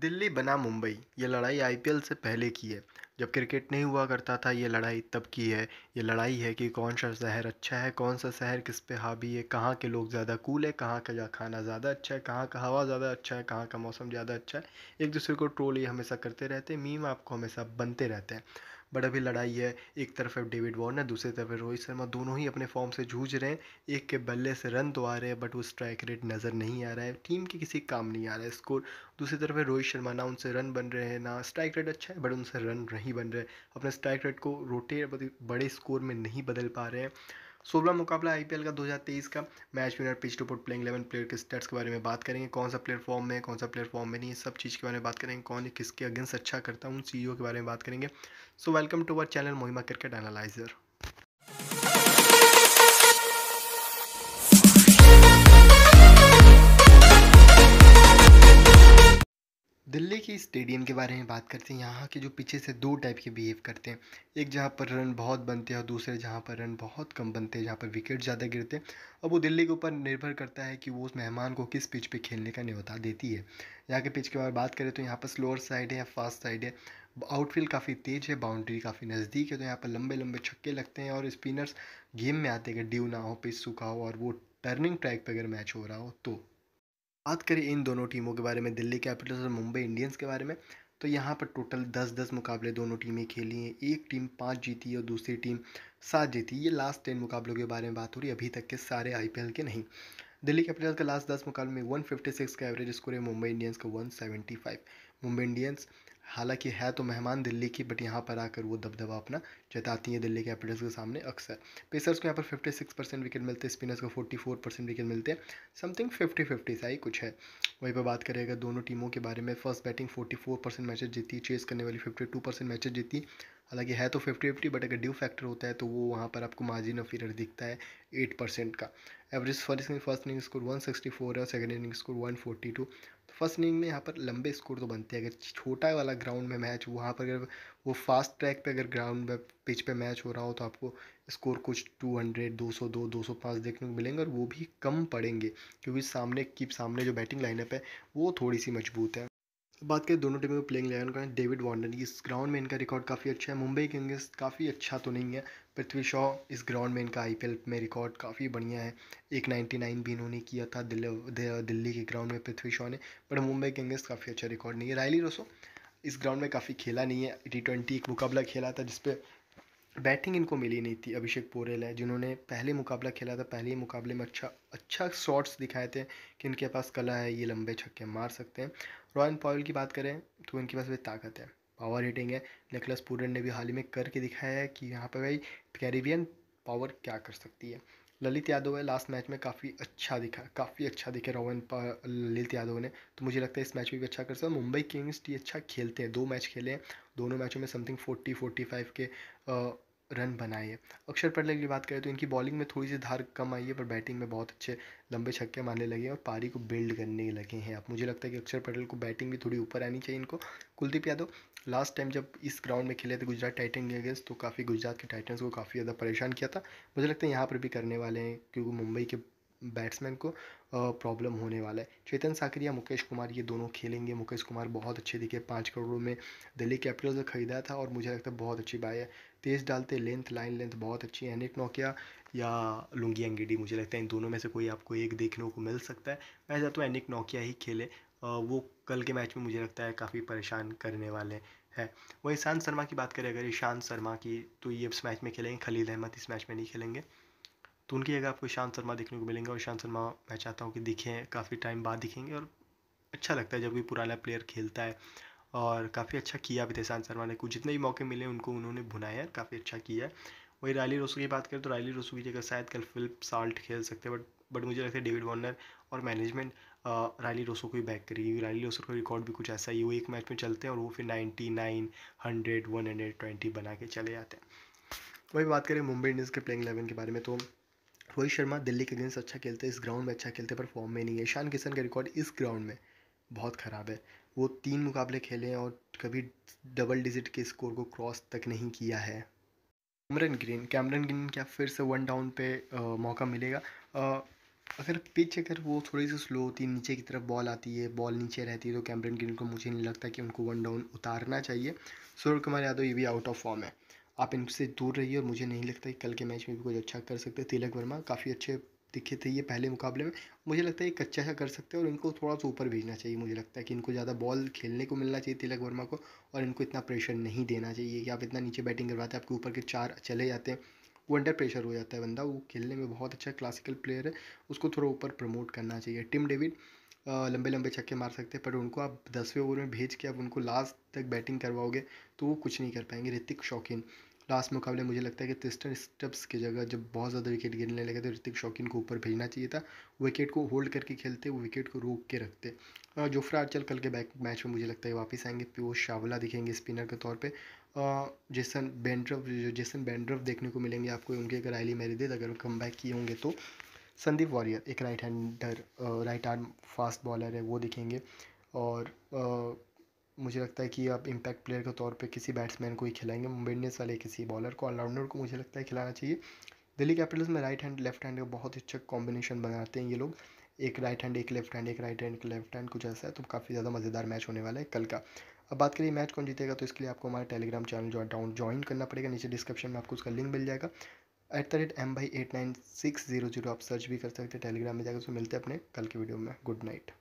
दिल्ली बना मुंबई ये लड़ाई आईपीएल से पहले की है जब क्रिकेट नहीं हुआ करता था ये लड़ाई तब की है ये लड़ाई है कि कौन सा शहर अच्छा है कौन सा शहर किस पे हावी है कहाँ के लोग ज़्यादा कूल है कहाँ का खाना ज़्यादा अच्छा है कहाँ का हवा ज़्यादा अच्छा है कहाँ का मौसम ज़्यादा अच्छा है एक दूसरे को ट्रोल ये हमेशा करते रहते हैं मीम आपको हमेशा बनते रहते हैं बट अभी लड़ाई है एक तरफ है डेविड वार्नर दूसरी तरफ है रोहित शर्मा दोनों ही अपने फॉर्म से जूझ रहे हैं एक के बल्ले से रन तो आ रहे हैं बट वो स्ट्राइक रेट नज़र नहीं आ रहा है टीम के किसी काम नहीं आ रहा है स्कोर दूसरी तरफ है रोहित शर्मा ना उनसे रन बन रहे हैं ना स्ट्राइक रेट अच्छा है बट उनसे रन नहीं बन रहे अपने स्ट्राइक रेट को रोटे बड़े स्कोर में नहीं बदल पा रहे हैं सोलह मुकाबला आईपीएल का 2023 का match winner pitch to put playing eleven player के स्टेट्स के बारे में बात करेंगे कौन सा प्लेयर फॉर्म में कौन सा प्लेयर फॉर्म में नहीं है सब चीज़ के बारे में बात करेंगे कौन किसके अगेंस्ट अच्छा करता है उन सीईओ के बारे में बात करेंगे so welcome to our channel मोहिमा क्रिकेट एनालाइजर दिल्ली की स्टेडियम के बारे में बात करते हैं यहाँ के जो पीछे से दो टाइप के बिहेव करते हैं एक जहाँ पर रन बहुत बनते हैं और दूसरे जहाँ पर रन बहुत कम बनते हैं जहाँ पर विकेट ज़्यादा गिरते हैं अब वो दिल्ली के ऊपर निर्भर करता है कि वो उस मेहमान को किस पिच पे खेलने का न्यौता देती है यहाँ के पिच के बारे में बात करें तो यहाँ पर स्लोअर साइड है या फास्ट साइड है आउटफील्ड काफ़ी तेज़ है बाउंड्री काफ़ी नज़दीक है तो यहाँ पर लंबे लंबे छक्के लगते हैं और स्पिनर्स गेम में आते हैं ड्यू ना हो पिच सूखा हो और वो टर्निंग ट्रैक पर अगर मैच हो रहा हो तो बात करें इन दोनों टीमों के बारे में दिल्ली कैपिटल्स और मुंबई इंडियंस के बारे में तो यहाँ पर टोटल दस दस मुकाबले दोनों टीमें खेली हैं एक टीम पाँच जीती और दूसरी टीम सात जीती ये लास्ट टेन मुकाबलों के बारे में बात हो रही है अभी तक के सारे आई के नहीं दिल्ली कैपिटल्स का लास्ट दस मुकाबले में 156 का एवरेज स्कोर है मुंबई इंडियंस का 175 मुंबई इंडियंस हालांकि है तो मेहमान दिल्ली की बट यहाँ पर आकर वो दबदबा अपना जताती है दिल्ली कैपिटल्स के सामने अक्सर पेसर्स को यहाँ पर 56 परसेंट विकेट मिलते हैं स्पिनर्स को 44 परसेंट विकेट मिलते हैं समथिंग 50 फिफ्टी सा ही कुछ है वहीं पर बात करें अगर दोनों टीमों के बारे में फर्स्ट बैटिंग 44 परसेंट मैचेज जीती चेस करने वाली 52 परसेंट मैचेज जीती हालांकि है तो 50 फिफ्टी बट अगर ड्यू फैक्टर होता है तो वो वहाँ पर आपको मार्जिन ऑफ एरर दिखता है 8 परसेंट का average first inning first inning score 164 है और सेकेंड इनिंग स्कोर टू तो फर्स्ट इनिंग में यहाँ पर लंबे स्कोर तो बनते हैं अगर छोटा वाला ग्राउंड में मैच वहाँ पर अगर वो फास्ट ट्रैक पर अगर ग्राउंड में पिच पर मैच हो रहा हो तो आपको स्कोर कुछ 200 202 205 देखने को मिलेंगे और वो भी कम पड़ेंगे क्योंकि सामने की सामने जो बैटिंग लाइनअप है वो थोड़ी सी मजबूत है बात करें दोनों टीमों के प्लेइंग लाइन का डेविड वार्नर इस ग्राउंड में इनका रिकॉर्ड काफ़ी अच्छा है मुंबई के काफ़ी अच्छा तो नहीं है पृथ्वी शॉ इस ग्राउंड में इनका आईपीएल में रिकॉर्ड काफ़ी बढ़िया है एक नाइन्टी नाइन भी इन्होंने किया था दिल्ली दिल्ली के ग्राउंड में पृथ्वी शॉ ने बट मुंबई के अगेंस्ट काफ़ी अच्छा रिकॉर्ड नहीं है रायली रोसो इस ग्राउंड में काफ़ी खेला नहीं है टी ट्वेंटी एक मुकाबला खेला था जिसपे बैटिंग इनको मिली नहीं थी अभिषेक पोरेल है जिन्होंने पहले मुकाबला खेला था पहले मुकाबले में अच्छा अच्छा शॉट्स दिखाए थे कि इनके पास कला है ये लंबे छक्के मार सकते हैं रॉयन पॉयल की बात करें तो इनके पास भी ताकत है पावर हिटिंग है निकलस पूरन ने भी हाल ही में करके दिखाया है कि यहाँ पर भाई कैरिबियन पावर क्या कर सकती है ललित यादव है लास्ट मैच में काफ़ी अच्छा दिखा काफ़ी अच्छा दिखे रोहन पर ललित यादव ने तो मुझे लगता है इस मैच में भी अच्छा कर सकता है मुंबई किंग्स टी अच्छा खेलते हैं दो मैच खेले हैं दोनों मैचों में समथिंग फोर्टी फोर्टी फाइव के रन बनाए हैं अक्षर पटेल की बात करें तो इनकी बॉलिंग में थोड़ी सी धार कम आई है पर बैटिंग में बहुत अच्छे लंबे छक्के मारने लगे हैं और पारी को बिल्ड करने लगे हैं अब मुझे लगता है कि अक्षर पटेल को बैटिंग भी थोड़ी ऊपर आनी चाहिए इनको कुलदीप यादव लास्ट टाइम जब इस ग्राउंड में खेले थे गुजरात टाइटन के अगेंस्ट तो काफ़ी गुजरात के टाइटन्स को काफ़ी ज़्यादा परेशान किया था मुझे लगता है यहाँ पर भी करने वाले हैं क्योंकि मुंबई के बैट्समैन को प्रॉब्लम होने वाला है चेतन साकरिया मुकेश कुमार ये दोनों खेलेंगे मुकेश कुमार बहुत अच्छे दिखे पाँच करोड़ में दिल्ली कैपिटल्स ने खरीदा था और मुझे लगता है बहुत अच्छी बाय है तेज़ डालते लेंथ लाइन लेंथ बहुत अच्छी है एनिक नोकिया या लुंगी अंगेडी मुझे लगता है इन दोनों में से कोई आपको एक देखने को मिल सकता है मैं चाहता हूँ एनिक नोकिया ही खेले वो कल के मैच में मुझे लगता है काफ़ी परेशान करने वाले है वो ईशांत शर्मा की बात करें अगर ईशांत शर्मा की तो ये इस मैच में खेलेंगे खलील अहमद इस मैच में नहीं खेलेंगे तो उनकी जगह आपको ईशांत शर्मा देखने को मिलेंगे और ईशांत शर्मा मैं चाहता हूँ कि दिखें काफ़ी टाइम बाद दिखेंगे और अच्छा लगता है जब भी पुराना प्लेयर खेलता है और काफ़ी अच्छा किया भी था ईशांत शर्मा ने कुछ जितने भी मौके मिले उनको उन्होंने भुनाया है काफ़ी अच्छा किया है वही रायली रोसू की बात करें तो रायली रोसू की जगह शायद कल फिल्प साल्ट खेल सकते हैं बट बट मुझे लगता है डेविड वार्नर और मैनेजमेंट रायली रोसो को ही बैक करेगी रायली रोसो का रिकॉर्ड भी कुछ ऐसा ही वो एक मैच में चलते हैं और वो फिर ninety nine hundred one hundred twenty बना के चले जाते हैं वही बात करें मुंबई इंडियंस के प्लेइंग एलेवन के बारे में तो रोहित शर्मा दिल्ली के अगेंस्ट अच्छा खेलते हैं इस ग्राउंड में अच्छा खेलते हैं पर फॉर्म में नहीं है ईशान किशन का रिकॉर्ड इस ग्राउंड में बहुत ख़राब है वो तीन मुकाबले खेले हैं और कभी डबल डिजिट के स्कोर को क्रॉस तक नहीं किया है कैमरन ग्रीन कैमरन ग्रीन क्या फिर से वन डाउन पे आ, मौका मिलेगा आ, अगर पिच अगर वो थोड़ी सी स्लो होती है नीचे की तरफ बॉल आती है बॉल नीचे रहती है तो कैमरन ग्रीन को मुझे नहीं लगता कि उनको वन डाउन उतारना चाहिए सूर्य कुमार यादव ये भी आउट ऑफ फॉर्म है आप इनसे दूर रहिए और मुझे नहीं लगता कि कल के मैच में भी कुछ अच्छा कर सकते तिलक वर्मा काफ़ी अच्छे दिखे थे ये पहले मुकाबले में मुझे लगता है ये अच्छा सा कर सकते हैं और इनको थोड़ा सा ऊपर भेजना चाहिए मुझे लगता है कि इनको ज़्यादा बॉल खेलने को मिलना चाहिए तिलक वर्मा को और इनको इतना प्रेशर नहीं देना चाहिए कि आप इतना नीचे बैटिंग करवाते हैं आपके ऊपर के चार चले जाते हैं वो अंडर प्रेशर हो जाता है बंदा वो खेलने में बहुत अच्छा क्लासिकल प्लेयर है उसको थोड़ा ऊपर प्रमोट करना चाहिए टिम डेविड लंबे लंबे छक्के मार सकते हैं पर उनको आप दसवें ओवर में भेज के आप उनको लास्ट तक बैटिंग करवाओगे तो वो कुछ नहीं कर पाएंगे ऋतिक शौकीन लास्ट मुकाबले मुझे लगता है कि तिस्टन स्टप्स की जगह जब बहुत ज़्यादा विकेट गिरने लगे तो ऋतिक शौकीन को ऊपर भेजना चाहिए था विकेट को होल्ड करके खेलते वो विकेट को रोक के रखते जोफ्रा आर्चल कल के बैक मैच में मुझे लगता है वापस आएंगे पी शावला दिखेंगे स्पिनर के तौर पर जेसन जो जेसन बैंड्रफ देखने को मिलेंगे आपको उनके अगर आईली मेरिदेज अगर कम बैक किए होंगे तो संदीप वॉरियर एक right hander right arm fast bowler है वो दिखेंगे और आ, मुझे लगता है कि आप इम्पैक्ट प्लेयर के तौर पे किसी बैट्समैन को ही खिलाएंगे मुंबई इंडियंस वाले किसी बॉलर को ऑलराउंडर को मुझे लगता है खिलाना चाहिए दिल्ली कैपिटल्स में राइट हैंड लेफ्ट हैंड का बहुत अच्छा कॉम्बिनेशन बनाते हैं ये लोग एक राइट हैंड एक लेफ्ट हैंड एक राइट हैंड एक लेफ्ट हैंड कुछ ऐसा है तो काफ़ी ज़्यादा मज़ेदार मैच होने वाला है कल का अब बात करिए मैच कौन जीतेगा तो इसके लिए आपको हमारे टेलीग्राम चैनल जो डाउन ज्वाइन करना पड़ेगा नीचे डिस्क्रिप्शन में आपको उसका लिंक मिल जाएगा at the rate M by eight nine six zero zero आप सर्च भी कर सकते हैं टेलीग्राम में जाकर उसको मिलते हैं अपने कल की वीडियो में गुड नाइट